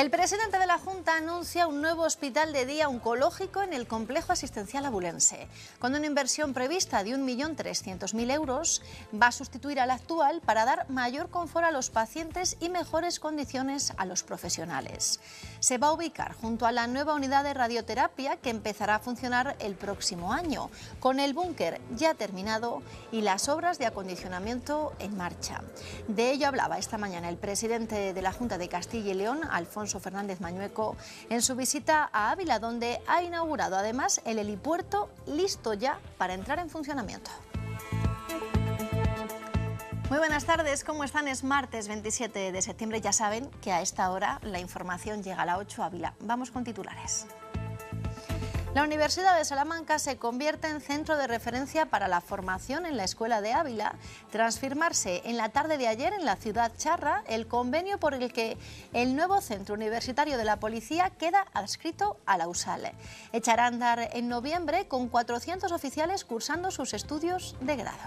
El presidente de la Junta anuncia un nuevo hospital de día oncológico en el complejo asistencial abulense. Con una inversión prevista de 1.300.000 euros, va a sustituir al actual para dar mayor confort a los pacientes y mejores condiciones a los profesionales. Se va a ubicar junto a la nueva unidad de radioterapia que empezará a funcionar el próximo año, con el búnker ya terminado y las obras de acondicionamiento en marcha. De ello hablaba esta mañana el presidente de la Junta de Castilla y León, Alfonso Fernández Mañueco en su visita a Ávila, donde ha inaugurado además el helipuerto listo ya para entrar en funcionamiento. Muy buenas tardes, ¿cómo están? Es martes 27 de septiembre, ya saben que a esta hora la información llega a la 8 Ávila. Vamos con titulares. La Universidad de Salamanca se convierte en centro de referencia para la formación en la Escuela de Ávila tras firmarse en la tarde de ayer en la ciudad charra el convenio por el que el nuevo centro universitario de la policía queda adscrito a la USAL. Echará a andar en noviembre con 400 oficiales cursando sus estudios de grado.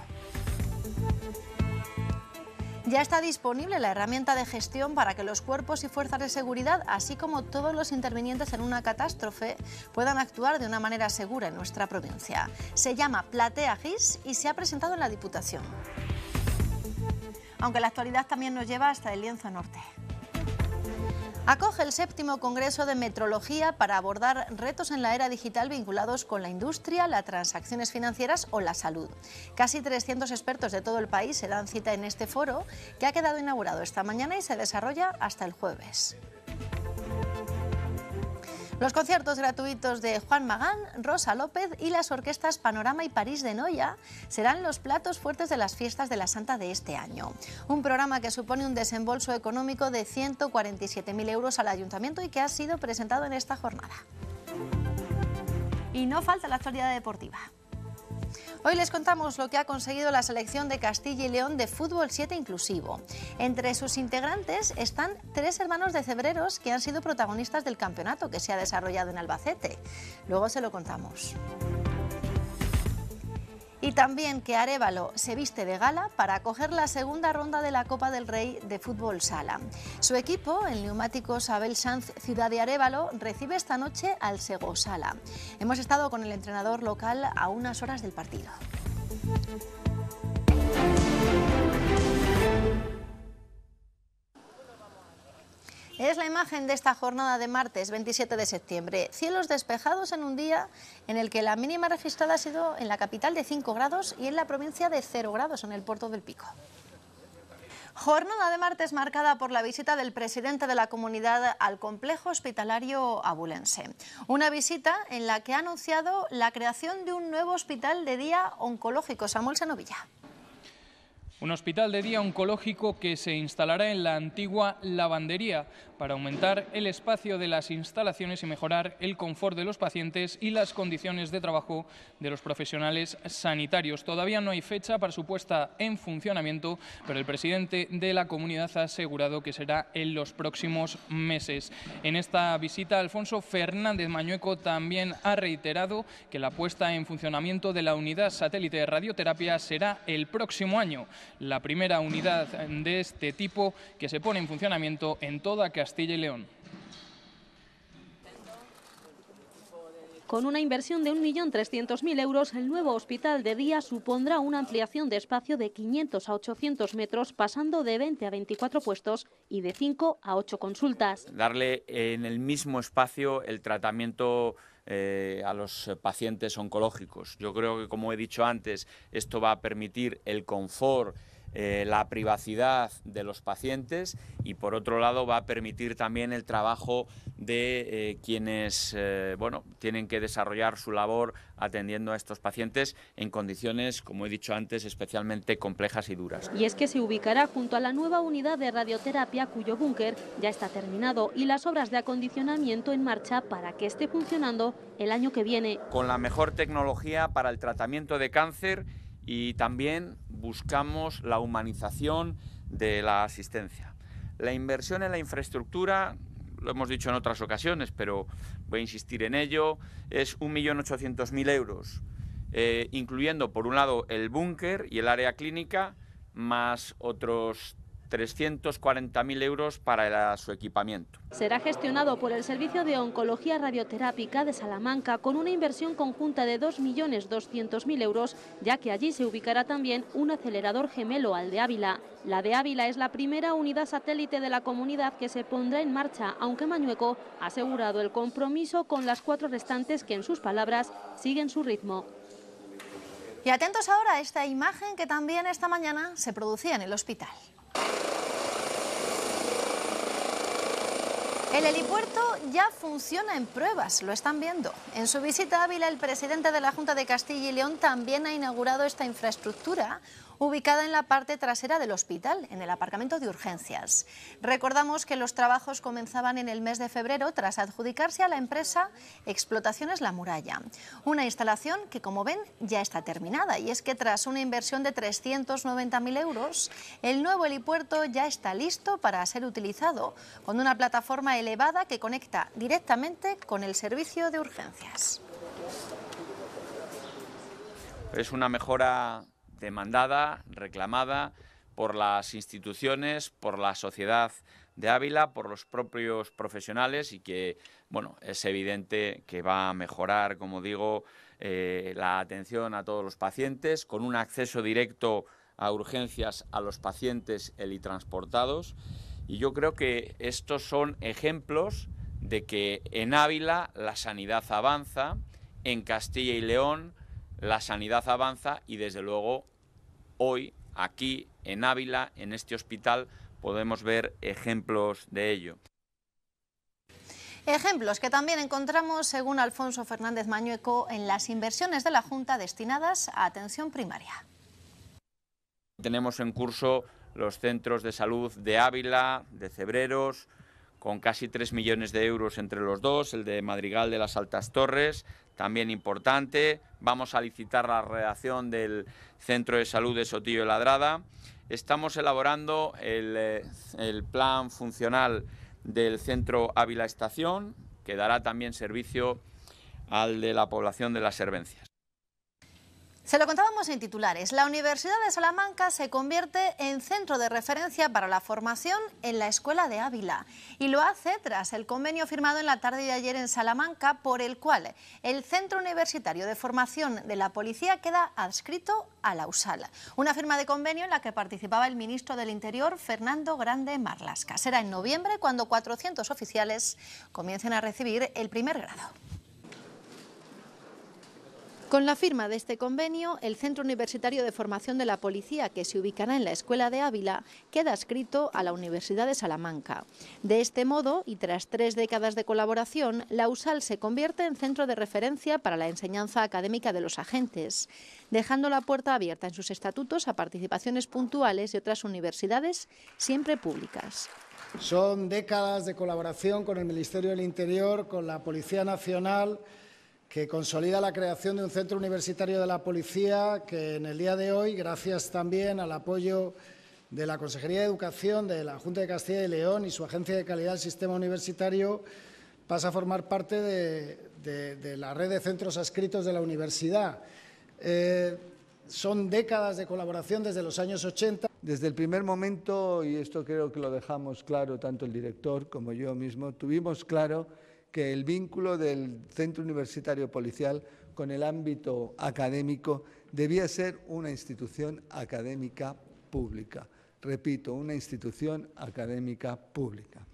Ya está disponible la herramienta de gestión para que los cuerpos y fuerzas de seguridad, así como todos los intervinientes en una catástrofe, puedan actuar de una manera segura en nuestra provincia. Se llama Platea GIS y se ha presentado en la Diputación. Aunque la actualidad también nos lleva hasta el lienzo norte. Acoge el séptimo Congreso de Metrología para abordar retos en la era digital vinculados con la industria, las transacciones financieras o la salud. Casi 300 expertos de todo el país se dan cita en este foro que ha quedado inaugurado esta mañana y se desarrolla hasta el jueves. Los conciertos gratuitos de Juan Magán, Rosa López y las orquestas Panorama y París de Noya serán los platos fuertes de las fiestas de la Santa de este año. Un programa que supone un desembolso económico de 147.000 euros al ayuntamiento y que ha sido presentado en esta jornada. Y no falta la actualidad deportiva. Hoy les contamos lo que ha conseguido la selección de Castilla y León de Fútbol 7 Inclusivo. Entre sus integrantes están tres hermanos de Cebreros que han sido protagonistas del campeonato que se ha desarrollado en Albacete. Luego se lo contamos. Y también que Arevalo se viste de gala para acoger la segunda ronda de la Copa del Rey de Fútbol Sala. Su equipo, el neumático Sabel Sanz Ciudad de Arevalo, recibe esta noche al Segosala. Hemos estado con el entrenador local a unas horas del partido. Es la imagen de esta jornada de martes 27 de septiembre. Cielos despejados en un día en el que la mínima registrada ha sido en la capital de 5 grados y en la provincia de 0 grados, en el puerto del Pico. Jornada de martes marcada por la visita del presidente de la comunidad al complejo hospitalario abulense. Una visita en la que ha anunciado la creación de un nuevo hospital de día oncológico, Samuel Sanovilla un hospital de día oncológico que se instalará en la antigua lavandería para aumentar el espacio de las instalaciones y mejorar el confort de los pacientes y las condiciones de trabajo de los profesionales sanitarios. Todavía no hay fecha para su puesta en funcionamiento, pero el presidente de la comunidad ha asegurado que será en los próximos meses. En esta visita, Alfonso Fernández Mañueco también ha reiterado que la puesta en funcionamiento de la unidad satélite de radioterapia será el próximo año la primera unidad de este tipo que se pone en funcionamiento en toda Castilla y León. Con una inversión de 1.300.000 euros, el nuevo hospital de día supondrá una ampliación de espacio de 500 a 800 metros, pasando de 20 a 24 puestos y de 5 a 8 consultas. Darle en el mismo espacio el tratamiento eh, a los pacientes oncológicos. Yo creo que, como he dicho antes, esto va a permitir el confort eh, la privacidad de los pacientes y por otro lado va a permitir también el trabajo de eh, quienes eh, bueno, tienen que desarrollar su labor atendiendo a estos pacientes en condiciones, como he dicho antes, especialmente complejas y duras. Y es que se ubicará junto a la nueva unidad de radioterapia cuyo búnker ya está terminado y las obras de acondicionamiento en marcha para que esté funcionando el año que viene. Con la mejor tecnología para el tratamiento de cáncer, y también buscamos la humanización de la asistencia. La inversión en la infraestructura, lo hemos dicho en otras ocasiones, pero voy a insistir en ello, es 1.800.000 euros, eh, incluyendo por un lado el búnker y el área clínica, más otros 340.000 euros para su equipamiento. Será gestionado por el Servicio de Oncología Radioterápica de Salamanca con una inversión conjunta de 2.200.000 euros, ya que allí se ubicará también un acelerador gemelo al de Ávila. La de Ávila es la primera unidad satélite de la comunidad que se pondrá en marcha, aunque Mañueco ha asegurado el compromiso con las cuatro restantes que, en sus palabras, siguen su ritmo. Y atentos ahora a esta imagen que también esta mañana se producía en el hospital. El helipuerto ya funciona en pruebas, lo están viendo. En su visita a Ávila, el presidente de la Junta de Castilla y León también ha inaugurado esta infraestructura, ubicada en la parte trasera del hospital, en el aparcamiento de urgencias. Recordamos que los trabajos comenzaban en el mes de febrero tras adjudicarse a la empresa Explotaciones La Muralla, una instalación que, como ven, ya está terminada y es que tras una inversión de 390.000 euros, el nuevo helipuerto ya está listo para ser utilizado, con una plataforma elevada que conecta directamente con el servicio de urgencias. Es una mejora demandada, reclamada por las instituciones, por la sociedad de Ávila, por los propios profesionales y que, bueno, es evidente que va a mejorar, como digo, eh, la atención a todos los pacientes con un acceso directo a urgencias a los pacientes elitransportados. Y yo creo que estos son ejemplos de que en Ávila la sanidad avanza, en Castilla y León la sanidad avanza y desde luego hoy aquí en Ávila, en este hospital, podemos ver ejemplos de ello. Ejemplos que también encontramos, según Alfonso Fernández Mañueco, en las inversiones de la Junta destinadas a atención primaria. Tenemos en curso los centros de salud de Ávila, de Cebreros, con casi 3 millones de euros entre los dos, el de Madrigal de las Altas Torres, también importante. Vamos a licitar la redacción del Centro de Salud de Sotillo y Ladrada. Estamos elaborando el, eh, el plan funcional del Centro Ávila Estación, que dará también servicio al de la población de las Servencias. Se lo contábamos en titulares. La Universidad de Salamanca se convierte en centro de referencia para la formación en la Escuela de Ávila y lo hace tras el convenio firmado en la tarde de ayer en Salamanca por el cual el Centro Universitario de Formación de la Policía queda adscrito a la USAL. Una firma de convenio en la que participaba el ministro del Interior, Fernando Grande Marlasca. Será en noviembre cuando 400 oficiales comiencen a recibir el primer grado. Con la firma de este convenio, el Centro Universitario de Formación de la Policía, que se ubicará en la Escuela de Ávila, queda adscrito a la Universidad de Salamanca. De este modo, y tras tres décadas de colaboración, la USAL se convierte en centro de referencia para la enseñanza académica de los agentes, dejando la puerta abierta en sus estatutos a participaciones puntuales de otras universidades, siempre públicas. Son décadas de colaboración con el Ministerio del Interior, con la Policía Nacional, que consolida la creación de un centro universitario de la policía que en el día de hoy, gracias también al apoyo de la Consejería de Educación, de la Junta de Castilla y León y su Agencia de Calidad del Sistema Universitario, pasa a formar parte de, la red de centros adscritos de la universidad. Eh, son décadas de colaboración desde los años 80. Desde el primer momento, y esto creo que lo dejamos claro tanto el director como yo mismo, tuvimos claro que el vínculo del Centro Universitario Policial con el ámbito académico debía ser una institución académica pública. Repito, una institución académica pública.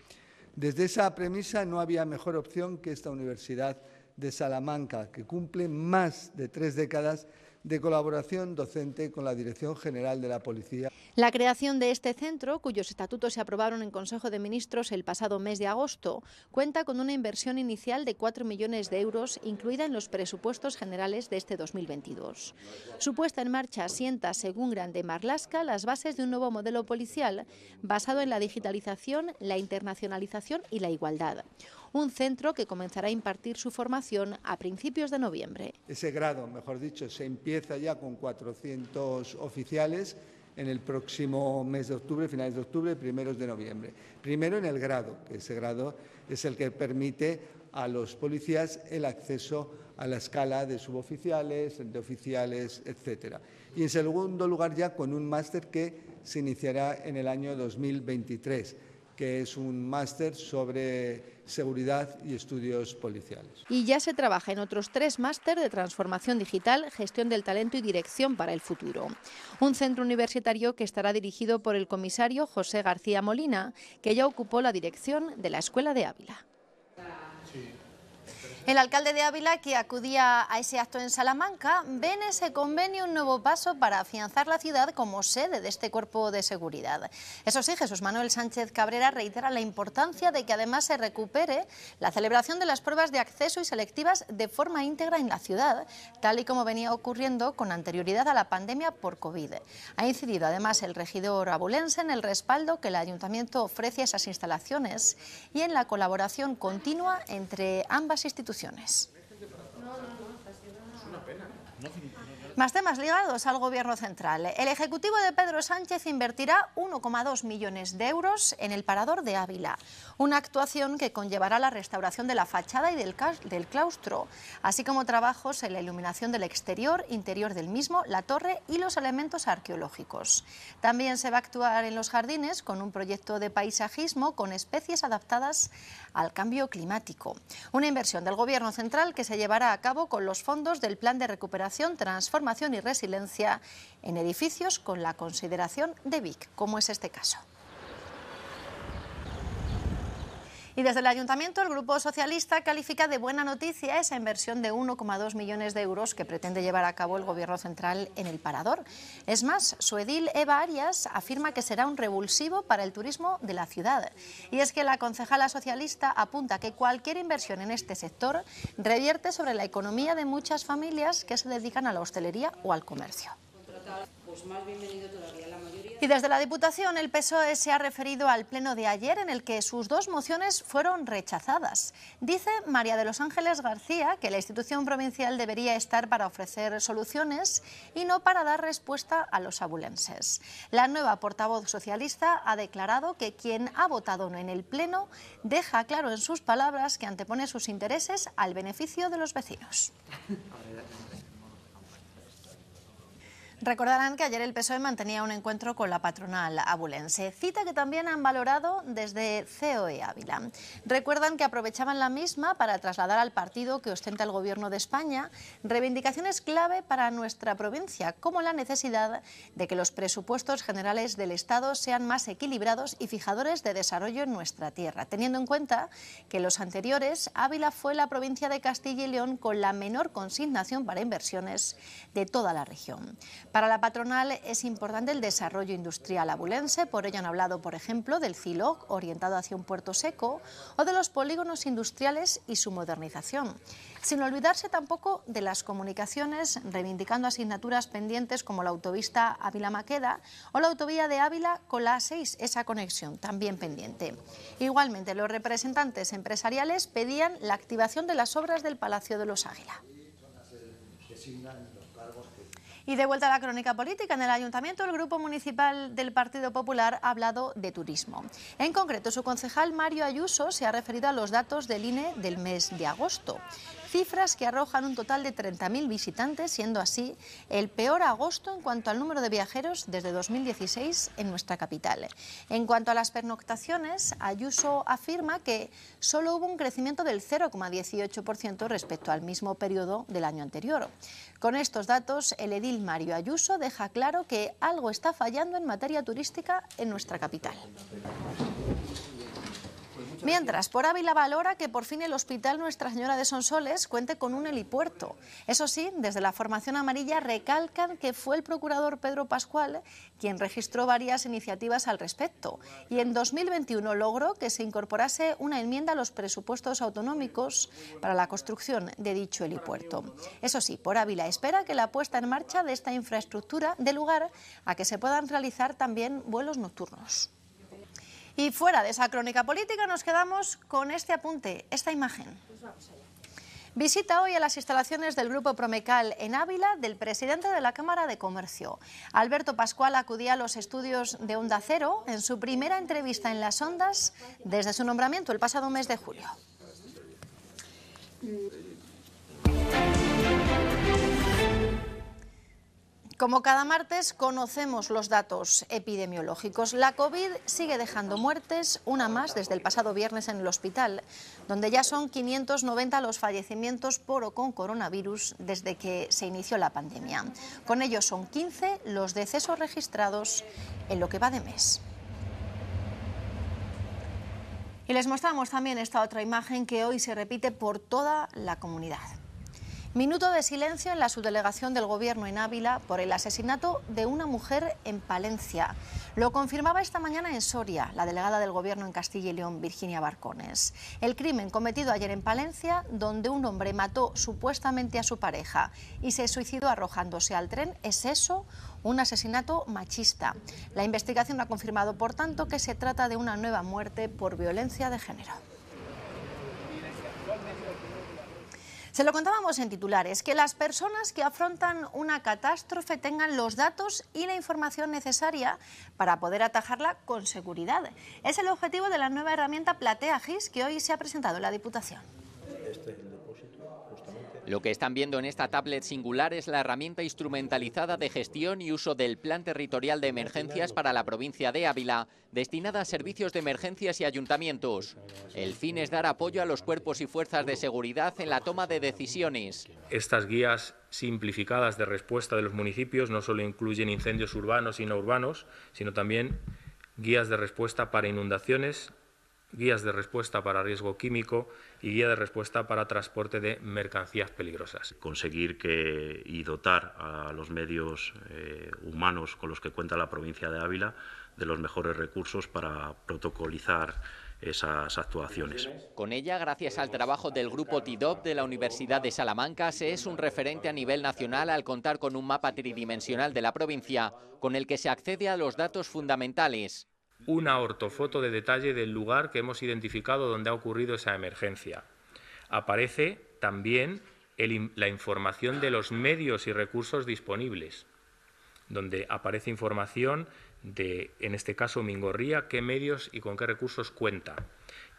Desde esa premisa no había mejor opción que esta Universidad de Salamanca, que cumple más de tres décadas de colaboración docente con la Dirección General de la Policía. La creación de este centro, cuyos estatutos se aprobaron en Consejo de Ministros el pasado mes de agosto, cuenta con una inversión inicial de 4 millones de euros incluida en los presupuestos generales de este 2022. Su puesta en marcha asienta, según Grande Marlasca, las bases de un nuevo modelo policial basado en la digitalización, la internacionalización y la igualdad un centro que comenzará a impartir su formación a principios de noviembre. Ese grado, mejor dicho, se empieza ya con 400 oficiales en el próximo mes de octubre, finales de octubre, primeros de noviembre. Primero en el grado, que ese grado es el que permite a los policías el acceso a la escala de suboficiales, de oficiales, etc. Y en segundo lugar ya con un máster que se iniciará en el año 2023 que es un máster sobre seguridad y estudios policiales. Y ya se trabaja en otros tres máster de transformación digital, gestión del talento y dirección para el futuro. Un centro universitario que estará dirigido por el comisario José García Molina, que ya ocupó la dirección de la Escuela de Ávila. El alcalde de Ávila, que acudía a ese acto en Salamanca, ve en ese convenio un nuevo paso para afianzar la ciudad como sede de este cuerpo de seguridad. Eso sí, Jesús Manuel Sánchez Cabrera reitera la importancia de que además se recupere la celebración de las pruebas de acceso y selectivas de forma íntegra en la ciudad, tal y como venía ocurriendo con anterioridad a la pandemia por COVID. Ha incidido además el regidor abulense en el respaldo que el ayuntamiento ofrece a esas instalaciones y en la colaboración continua entre ambas instituciones no, no, no, es una pena. Más temas ligados al Gobierno central. El Ejecutivo de Pedro Sánchez invertirá 1,2 millones de euros en el Parador de Ávila, una actuación que conllevará la restauración de la fachada y del, del claustro, así como trabajos en la iluminación del exterior, interior del mismo, la torre y los elementos arqueológicos. También se va a actuar en los jardines con un proyecto de paisajismo con especies adaptadas al cambio climático. Una inversión del Gobierno central que se llevará a cabo con los fondos del Plan de Recuperación, Transformación y resiliencia en edificios con la consideración de BIC, como es este caso. Y desde el ayuntamiento, el Grupo Socialista califica de buena noticia esa inversión de 1,2 millones de euros que pretende llevar a cabo el Gobierno central en el Parador. Es más, su edil Eva Arias afirma que será un revulsivo para el turismo de la ciudad. Y es que la concejala socialista apunta que cualquier inversión en este sector revierte sobre la economía de muchas familias que se dedican a la hostelería o al comercio. Pues y desde la Diputación, el PSOE se ha referido al pleno de ayer en el que sus dos mociones fueron rechazadas. Dice María de los Ángeles García que la institución provincial debería estar para ofrecer soluciones y no para dar respuesta a los abulenses. La nueva portavoz socialista ha declarado que quien ha votado no en el pleno deja claro en sus palabras que antepone sus intereses al beneficio de los vecinos. Recordarán que ayer el PSOE mantenía un encuentro con la patronal abulense, cita que también han valorado desde COE Ávila. Recuerdan que aprovechaban la misma para trasladar al partido que ostenta el Gobierno de España reivindicaciones clave para nuestra provincia, como la necesidad de que los presupuestos generales del Estado sean más equilibrados y fijadores de desarrollo en nuestra tierra, teniendo en cuenta que los anteriores Ávila fue la provincia de Castilla y León con la menor consignación para inversiones de toda la región. Para la patronal es importante el desarrollo industrial abulense, por ello han hablado, por ejemplo, del CILOC, orientado hacia un puerto seco, o de los polígonos industriales y su modernización. Sin olvidarse tampoco de las comunicaciones, reivindicando asignaturas pendientes como la autovista Ávila-Maqueda o la autovía de Ávila con la A6, esa conexión también pendiente. Igualmente, los representantes empresariales pedían la activación de las obras del Palacio de los Águila. Y de vuelta a la crónica política, en el ayuntamiento el Grupo Municipal del Partido Popular ha hablado de turismo. En concreto, su concejal Mario Ayuso se ha referido a los datos del INE del mes de agosto cifras que arrojan un total de 30.000 visitantes, siendo así el peor agosto en cuanto al número de viajeros desde 2016 en nuestra capital. En cuanto a las pernoctaciones, Ayuso afirma que solo hubo un crecimiento del 0,18% respecto al mismo periodo del año anterior. Con estos datos, el edil Mario Ayuso deja claro que algo está fallando en materia turística en nuestra capital. Mientras, por Ávila valora que por fin el Hospital Nuestra Señora de Sonsoles cuente con un helipuerto. Eso sí, desde la formación amarilla recalcan que fue el procurador Pedro Pascual quien registró varias iniciativas al respecto y en 2021 logró que se incorporase una enmienda a los presupuestos autonómicos para la construcción de dicho helipuerto. Eso sí, por Ávila espera que la puesta en marcha de esta infraestructura dé lugar a que se puedan realizar también vuelos nocturnos. Y fuera de esa crónica política nos quedamos con este apunte, esta imagen. Pues Visita hoy a las instalaciones del Grupo Promecal en Ávila del presidente de la Cámara de Comercio. Alberto Pascual acudía a los estudios de Onda Cero en su primera entrevista en las ondas desde su nombramiento el pasado mes de julio. Mm, Como cada martes conocemos los datos epidemiológicos. La COVID sigue dejando muertes, una más desde el pasado viernes en el hospital, donde ya son 590 los fallecimientos por o con coronavirus desde que se inició la pandemia. Con ellos son 15 los decesos registrados en lo que va de mes. Y les mostramos también esta otra imagen que hoy se repite por toda la comunidad. Minuto de silencio en la subdelegación del Gobierno en Ávila por el asesinato de una mujer en Palencia. Lo confirmaba esta mañana en Soria la delegada del Gobierno en Castilla y León, Virginia Barcones. El crimen cometido ayer en Palencia, donde un hombre mató supuestamente a su pareja y se suicidó arrojándose al tren, es eso, un asesinato machista. La investigación ha confirmado, por tanto, que se trata de una nueva muerte por violencia de género. Se lo contábamos en titulares, que las personas que afrontan una catástrofe tengan los datos y la información necesaria para poder atajarla con seguridad. Es el objetivo de la nueva herramienta Platea GIS que hoy se ha presentado en la Diputación. Lo que están viendo en esta tablet singular es la herramienta instrumentalizada de gestión y uso del Plan Territorial de Emergencias para la provincia de Ávila, destinada a servicios de emergencias y ayuntamientos. El fin es dar apoyo a los cuerpos y fuerzas de seguridad en la toma de decisiones. Estas guías simplificadas de respuesta de los municipios no solo incluyen incendios urbanos y no urbanos, sino también guías de respuesta para inundaciones, guías de respuesta para riesgo químico y guía de respuesta para transporte de mercancías peligrosas. Conseguir que, y dotar a los medios eh, humanos con los que cuenta la provincia de Ávila de los mejores recursos para protocolizar esas actuaciones. Con ella, gracias al trabajo del grupo TIDOP de la Universidad de Salamanca, se es un referente a nivel nacional al contar con un mapa tridimensional de la provincia, con el que se accede a los datos fundamentales, una ortofoto de detalle del lugar que hemos identificado donde ha ocurrido esa emergencia. Aparece también la información de los medios y recursos disponibles, donde aparece información de, en este caso, Mingorría, qué medios y con qué recursos cuenta.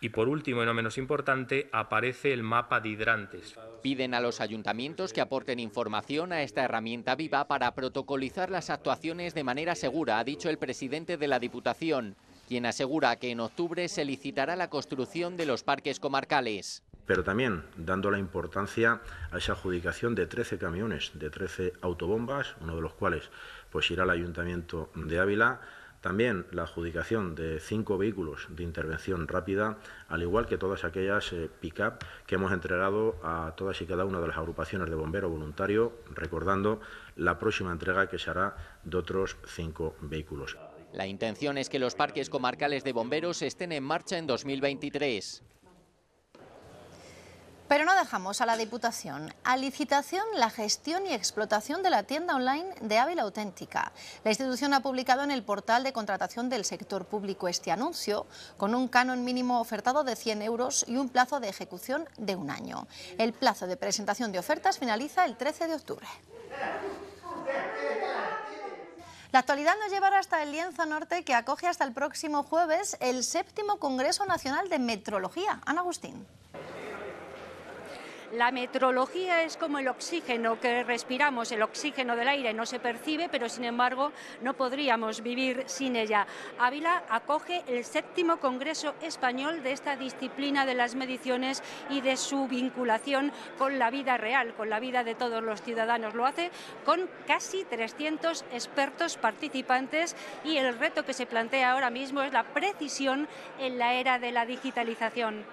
Y por último, y no menos importante, aparece el mapa de hidrantes. Piden a los ayuntamientos que aporten información a esta herramienta viva para protocolizar las actuaciones de manera segura, ha dicho el presidente de la Diputación, quien asegura que en octubre se licitará la construcción de los parques comarcales pero también dando la importancia a esa adjudicación de 13 camiones, de 13 autobombas, uno de los cuales pues irá al Ayuntamiento de Ávila también la adjudicación de cinco vehículos de intervención rápida, al igual que todas aquellas eh, pick-up que hemos entregado a todas y cada una de las agrupaciones de bomberos voluntarios, recordando la próxima entrega que se hará de otros cinco vehículos. La intención es que los parques comarcales de bomberos estén en marcha en 2023. Pero no dejamos a la Diputación. A licitación la gestión y explotación de la tienda online de Ávila Auténtica. La institución ha publicado en el portal de contratación del sector público este anuncio, con un canon mínimo ofertado de 100 euros y un plazo de ejecución de un año. El plazo de presentación de ofertas finaliza el 13 de octubre. La actualidad nos llevará hasta el Lienzo Norte, que acoge hasta el próximo jueves el séptimo Congreso Nacional de Metrología. Ana Agustín. La metrología es como el oxígeno que respiramos, el oxígeno del aire no se percibe, pero sin embargo no podríamos vivir sin ella. Ávila acoge el séptimo Congreso Español de esta disciplina de las mediciones y de su vinculación con la vida real, con la vida de todos los ciudadanos. Lo hace con casi 300 expertos participantes y el reto que se plantea ahora mismo es la precisión en la era de la digitalización.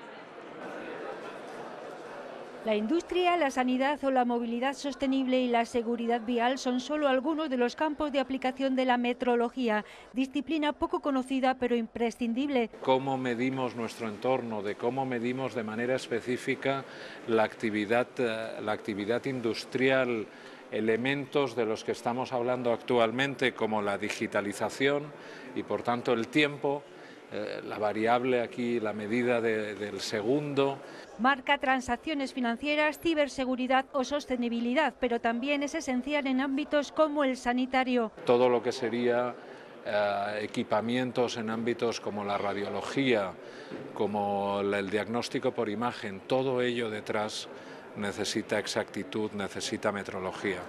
La industria, la sanidad o la movilidad sostenible y la seguridad vial son solo algunos de los campos de aplicación de la metrología, disciplina poco conocida pero imprescindible. Cómo medimos nuestro entorno, de cómo medimos de manera específica la actividad, eh, la actividad industrial, elementos de los que estamos hablando actualmente como la digitalización y por tanto el tiempo eh, la variable aquí, la medida del segundo. Marca transacciones financieras, ciberseguridad o sostenibilidad, pero también es esencial en ámbitos como el sanitario. Todo lo que sería eh, equipamientos en ámbitos como la radiología, como el diagnóstico por imagen, todo ello detrás necesita exactitud, necesita metrología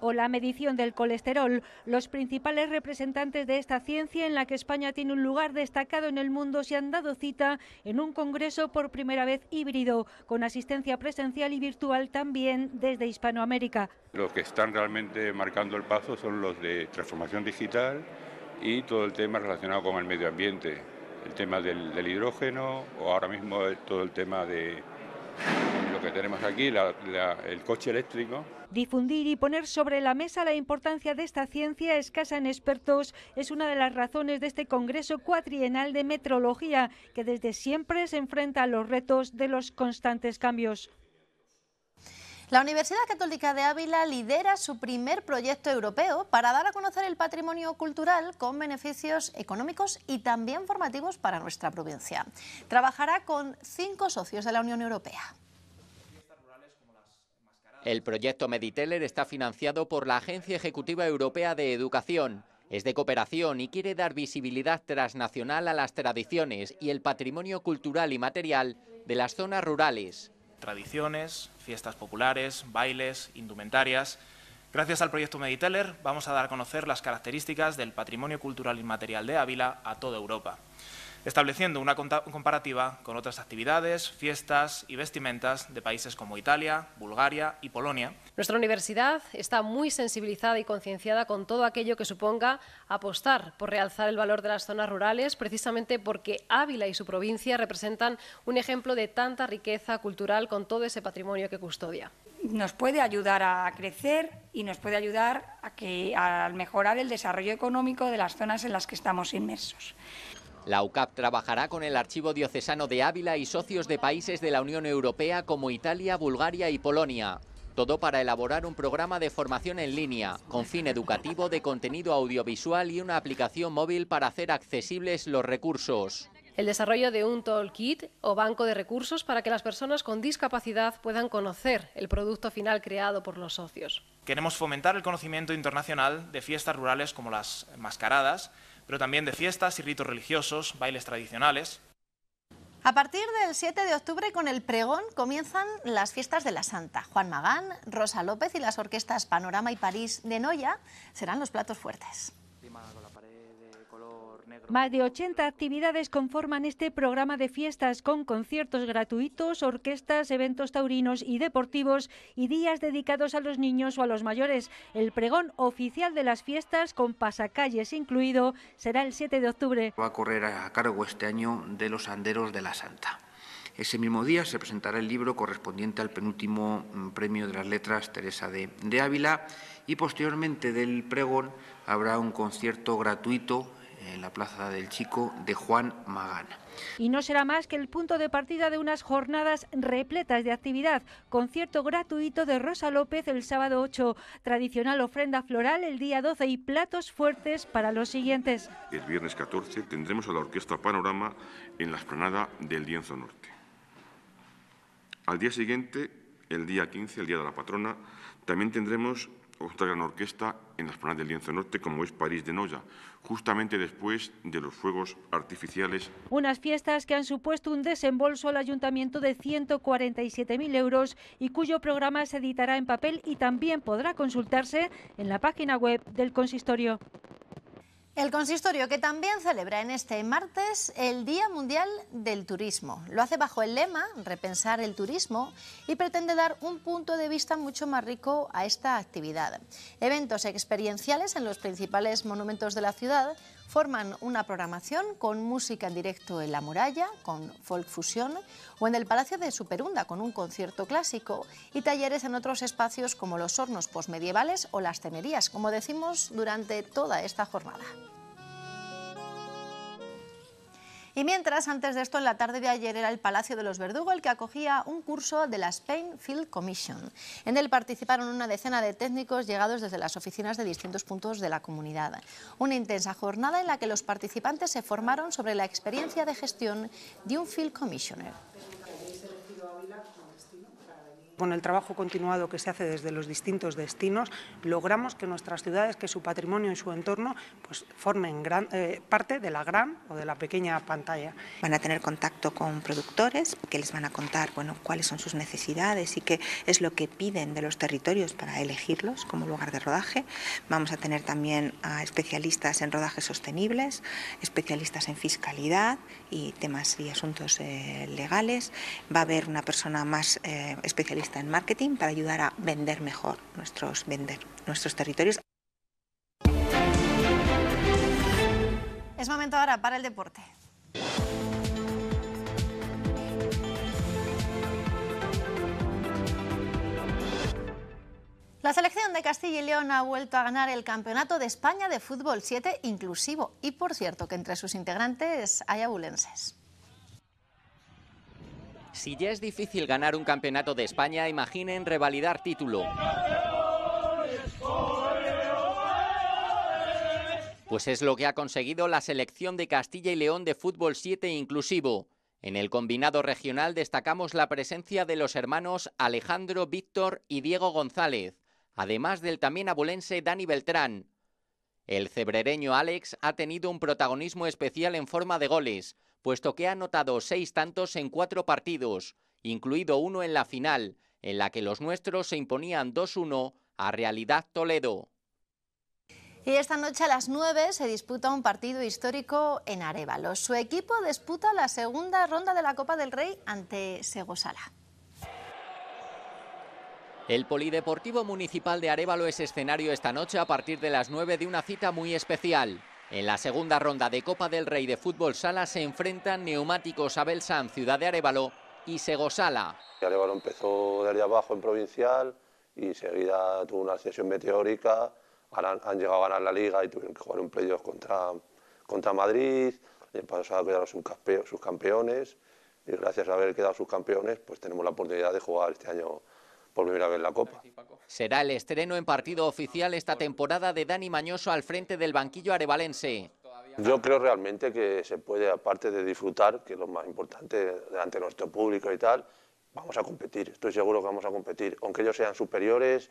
o la medición del colesterol, los principales representantes de esta ciencia en la que España tiene un lugar destacado en el mundo se han dado cita en un congreso por primera vez híbrido, con asistencia presencial y virtual también desde Hispanoamérica. Los que están realmente marcando el paso son los de transformación digital y todo el tema relacionado con el medio ambiente, el tema del, del hidrógeno o ahora mismo todo el tema de lo que tenemos aquí, el coche eléctrico. Difundir y poner sobre la mesa la importancia de esta ciencia escasa en expertos es una de las razones de este Congreso Cuatrienal de Metrología, que desde siempre se enfrenta a los retos de los constantes cambios. La Universidad Católica de Ávila lidera su primer proyecto europeo para dar a conocer el patrimonio cultural con beneficios económicos y también formativos para nuestra provincia. Trabajará con cinco socios de la Unión Europea. El proyecto Mediteller está financiado por la Agencia Ejecutiva Europea de Educación. Es de cooperación y quiere dar visibilidad transnacional a las tradiciones y el patrimonio cultural y material de las zonas rurales tradiciones, fiestas populares, bailes, indumentarias. Gracias al proyecto Mediteller vamos a dar a conocer las características del patrimonio cultural inmaterial de Ávila a toda Europa estableciendo una comparativa con otras actividades, fiestas y vestimentas de países como Italia, Bulgaria y Polonia. Nuestra universidad está muy sensibilizada y concienciada con todo aquello que suponga apostar por realzar el valor de las zonas rurales, precisamente porque Ávila y su provincia representan un ejemplo de tanta riqueza cultural con todo ese patrimonio que custodia. Nos puede ayudar a crecer y nos puede ayudar a, que, a mejorar el desarrollo económico de las zonas en las que estamos inmersos. La UCAP trabajará con el Archivo Diocesano de Ávila y socios de países de la Unión Europea como Italia, Bulgaria y Polonia. Todo para elaborar un programa de formación en línea, con fin educativo de contenido audiovisual y una aplicación móvil para hacer accesibles los recursos. El desarrollo de un toolkit o banco de recursos para que las personas con discapacidad puedan conocer el producto final creado por los socios. Queremos fomentar el conocimiento internacional de fiestas rurales como las mascaradas, pero también de fiestas y ritos religiosos, bailes tradicionales. A partir del 7 de octubre, con el pregón, comienzan las fiestas de la Santa. Juan Magán, Rosa López y las orquestas Panorama y París de Noya serán los platos fuertes. Más de 80 actividades conforman este programa de fiestas con conciertos gratuitos, orquestas, eventos taurinos y deportivos y días dedicados a los niños o a los mayores. El pregón oficial de las fiestas, con pasacalles incluido, será el 7 de octubre. Va a correr a cargo este año de los Anderos de la Santa. Ese mismo día se presentará el libro correspondiente al penúltimo mm, premio de las letras Teresa de, de Ávila y posteriormente del pregón habrá un concierto gratuito en la Plaza del Chico de Juan Magana". Y no será más que el punto de partida de unas jornadas repletas de actividad. Concierto gratuito de Rosa López el sábado 8, tradicional ofrenda floral el día 12 y platos fuertes para los siguientes. El viernes 14 tendremos a la Orquesta Panorama en la explanada del Lienzo Norte. Al día siguiente, el día 15, el día de la patrona, también tendremos otra gran orquesta en las planas del Lienzo Norte, como es París de Noya, justamente después de los fuegos artificiales. Unas fiestas que han supuesto un desembolso al ayuntamiento de 147.000 euros y cuyo programa se editará en papel y también podrá consultarse en la página web del consistorio. El consistorio que también celebra en este martes el Día Mundial del Turismo. Lo hace bajo el lema Repensar el Turismo y pretende dar un punto de vista mucho más rico a esta actividad. Eventos experienciales en los principales monumentos de la ciudad, forman una programación con música en directo en la muralla, con folk fusión, o en el Palacio de Superunda con un concierto clásico, y talleres en otros espacios como los hornos posmedievales o las temerías, como decimos durante toda esta jornada. Y mientras, antes de esto, en la tarde de ayer era el Palacio de los Verdugo el que acogía un curso de la Spain Field Commission. En él participaron una decena de técnicos llegados desde las oficinas de distintos puntos de la comunidad. Una intensa jornada en la que los participantes se formaron sobre la experiencia de gestión de un Field Commissioner con el trabajo continuado que se hace desde los distintos destinos, logramos que nuestras ciudades, que su patrimonio y su entorno, pues formen gran, eh, parte de la gran o de la pequeña pantalla. Van a tener contacto con productores que les van a contar bueno, cuáles son sus necesidades y qué es lo que piden de los territorios para elegirlos como lugar de rodaje. Vamos a tener también a especialistas en rodajes sostenibles, especialistas en fiscalidad y temas y asuntos eh, legales. Va a haber una persona más eh, especialista en marketing para ayudar a vender mejor nuestros, vender, nuestros territorios. Es momento ahora para el deporte. La selección de Castilla y León ha vuelto a ganar el Campeonato de España de Fútbol 7 inclusivo y por cierto que entre sus integrantes hay abulenses. Si ya es difícil ganar un campeonato de España, imaginen revalidar título. Pues es lo que ha conseguido la selección de Castilla y León de Fútbol 7 inclusivo. En el combinado regional destacamos la presencia de los hermanos Alejandro, Víctor y Diego González, además del también abulense Dani Beltrán, el cebrereño Alex ha tenido un protagonismo especial en forma de goles, puesto que ha anotado seis tantos en cuatro partidos, incluido uno en la final, en la que los nuestros se imponían 2-1 a Realidad Toledo. Y esta noche a las 9 se disputa un partido histórico en Arevalo. Su equipo disputa la segunda ronda de la Copa del Rey ante Segosala. El Polideportivo Municipal de Arevalo es escenario esta noche a partir de las 9 de una cita muy especial. En la segunda ronda de Copa del Rey de Fútbol Sala se enfrentan Neumáticos Abel San, Ciudad de Arevalo y Segosala. Arevalo empezó de desde abajo en provincial y seguida tuvo una sesión meteórica. han llegado a ganar la liga y tuvieron que jugar un playoff contra, contra Madrid. El pasado quedaron sus campeones y gracias a haber quedado sus campeones pues tenemos la oportunidad de jugar este año por primera vez la Copa. Será el estreno en partido oficial esta temporada de Dani Mañoso al frente del banquillo arevalense. Yo creo realmente que se puede, aparte de disfrutar, que es lo más importante delante de nuestro público y tal, vamos a competir, estoy seguro que vamos a competir. Aunque ellos sean superiores,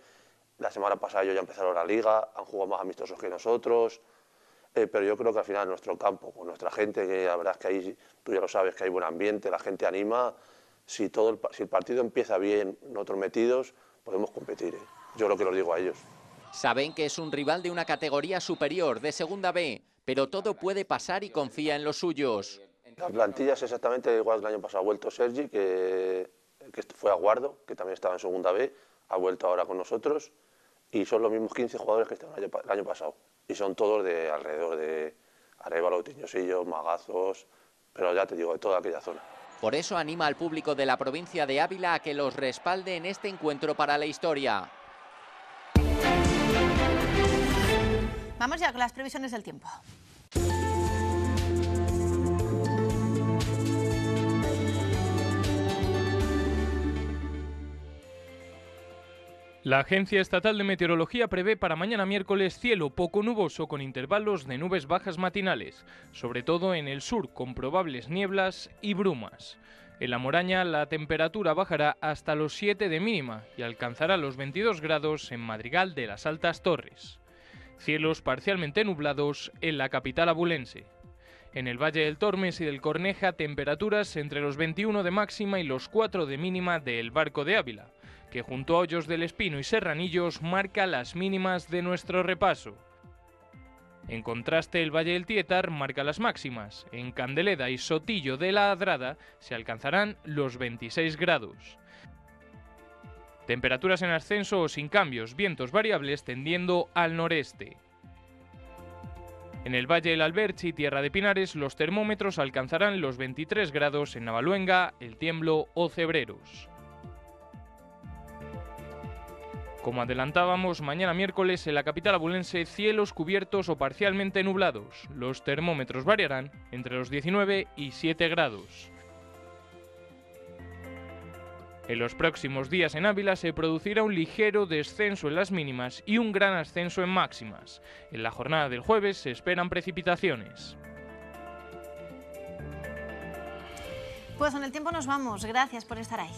la semana pasada ellos ya empezaron la liga, han jugado más amistosos que nosotros, eh, pero yo creo que al final nuestro campo, con nuestra gente, que la verdad es que ahí, tú ya lo sabes, que hay buen ambiente, la gente anima, si, todo el, si el partido empieza bien, nosotros metidos, podemos competir. ¿eh? Yo lo que lo digo a ellos. Saben que es un rival de una categoría superior, de segunda B, pero todo puede pasar y confía en los suyos. La plantilla es exactamente igual que el año pasado. Ha vuelto Sergi, que, que fue a Guardo, que también estaba en segunda B, ha vuelto ahora con nosotros, y son los mismos 15 jugadores que estaban el año, el año pasado. Y son todos de alrededor de Arevalo, Tiñosillo, Magazos, pero ya te digo, de toda aquella zona. Por eso anima al público de la provincia de Ávila a que los respalde en este encuentro para la historia. Vamos ya con las previsiones del tiempo. La Agencia Estatal de Meteorología prevé para mañana miércoles cielo poco nuboso con intervalos de nubes bajas matinales, sobre todo en el sur con probables nieblas y brumas. En la Moraña la temperatura bajará hasta los 7 de mínima y alcanzará los 22 grados en Madrigal de las Altas Torres. Cielos parcialmente nublados en la capital abulense. En el Valle del Tormes y del Corneja temperaturas entre los 21 de máxima y los 4 de mínima del Barco de Ávila que junto a Hoyos del Espino y Serranillos marca las mínimas de nuestro repaso. En contraste, el Valle del Tietar marca las máximas. En Candeleda y Sotillo de la Adrada se alcanzarán los 26 grados. Temperaturas en ascenso o sin cambios, vientos variables tendiendo al noreste. En el Valle del Alberche y Tierra de Pinares, los termómetros alcanzarán los 23 grados en Navaluenga, El Tiemblo o Cebreros. Como adelantábamos, mañana miércoles en la capital abulense cielos cubiertos o parcialmente nublados. Los termómetros variarán entre los 19 y 7 grados. En los próximos días en Ávila se producirá un ligero descenso en las mínimas y un gran ascenso en máximas. En la jornada del jueves se esperan precipitaciones. Pues con el tiempo nos vamos. Gracias por estar ahí.